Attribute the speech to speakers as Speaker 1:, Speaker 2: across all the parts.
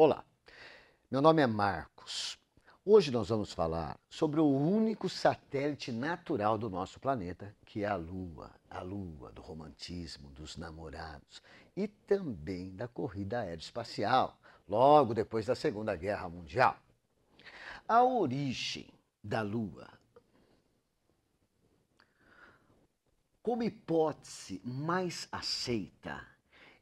Speaker 1: Olá, meu nome é Marcos. Hoje nós vamos falar sobre o único satélite natural do nosso planeta, que é a Lua. A Lua do romantismo, dos namorados e também da corrida aeroespacial, logo depois da Segunda Guerra Mundial. A origem da Lua como hipótese mais aceita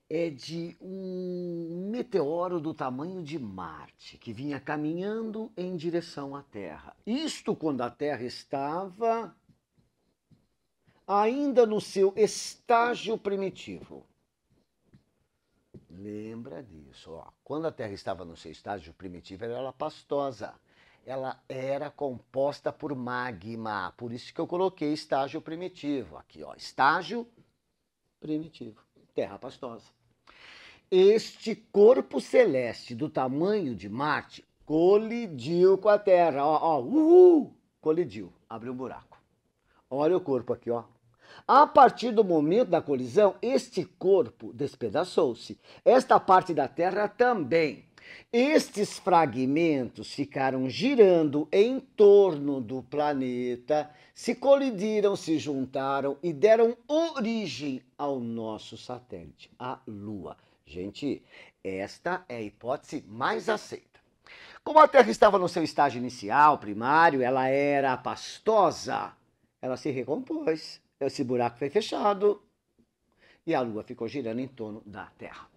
Speaker 1: é de um meteoro do tamanho de Marte que vinha caminhando em direção à Terra. Isto quando a Terra estava ainda no seu estágio primitivo. Lembra disso, ó. Quando a Terra estava no seu estágio primitivo, ela era pastosa. Ela era composta por magma. Por isso que eu coloquei estágio primitivo aqui, ó. Estágio primitivo. Terra pastosa. Este corpo celeste do tamanho de Marte colidiu com a Terra. Ó, ó, uhul! Colidiu, abriu um buraco. Olha o corpo aqui, ó. A partir do momento da colisão, este corpo despedaçou-se. Esta parte da Terra também. Estes fragmentos ficaram girando em torno do planeta, se colidiram, se juntaram e deram origem ao nosso satélite, a Lua. Gente, esta é a hipótese mais aceita. Como a Terra estava no seu estágio inicial, primário, ela era pastosa, ela se recompôs, esse buraco foi fechado e a Lua ficou girando em torno da Terra.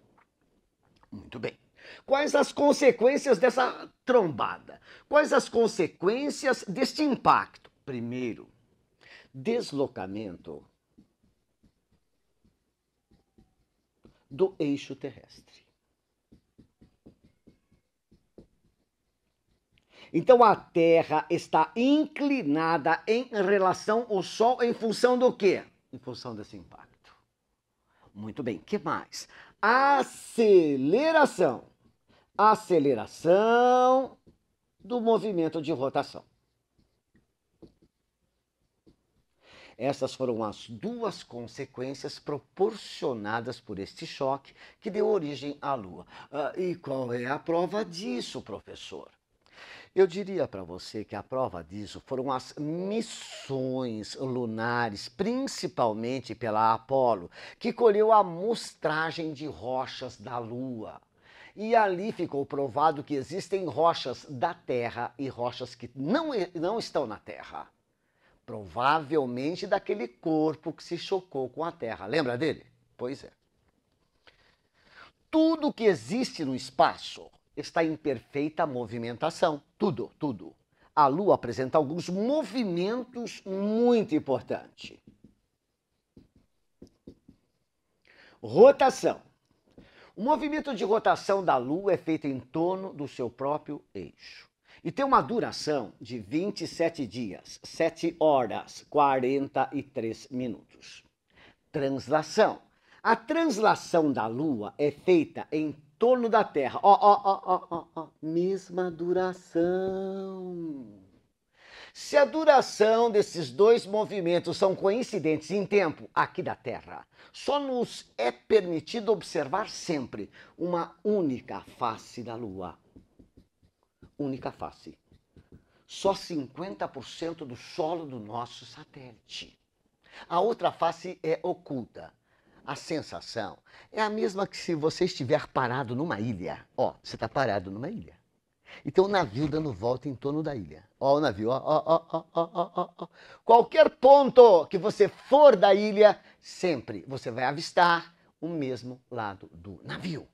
Speaker 1: Muito bem. Quais as consequências dessa trombada? Quais as consequências deste impacto? Primeiro, deslocamento do eixo terrestre. Então a Terra está inclinada em relação ao Sol em função do quê? Em função desse impacto. Muito bem, que mais? Aceleração. Aceleração do movimento de rotação. Essas foram as duas consequências proporcionadas por este choque que deu origem à Lua. Ah, e qual é a prova disso, professor? Eu diria para você que a prova disso foram as missões lunares, principalmente pela Apolo, que colheu a amostragem de rochas da Lua. E ali ficou provado que existem rochas da Terra e rochas que não, não estão na Terra. Provavelmente daquele corpo que se chocou com a Terra. Lembra dele? Pois é. Tudo que existe no espaço está em perfeita movimentação. Tudo, tudo. A Lua apresenta alguns movimentos muito importantes. Rotação. O movimento de rotação da Lua é feito em torno do seu próprio eixo. E tem uma duração de 27 dias, 7 horas, 43 minutos. Translação. A translação da Lua é feita em torno da Terra. Ó, ó, ó, ó, ó, mesma duração. Se a duração desses dois movimentos são coincidentes em tempo aqui da Terra, só nos é permitido observar sempre uma única face da Lua única face. Só 50% do solo do nosso satélite. A outra face é oculta. A sensação é a mesma que se você estiver parado numa ilha. Ó, você está parado numa ilha. Então o navio dando volta em torno da ilha. Ó, o navio, ó, ó, ó, ó, ó, ó, ó. Qualquer ponto que você for da ilha, sempre você vai avistar o mesmo lado do navio.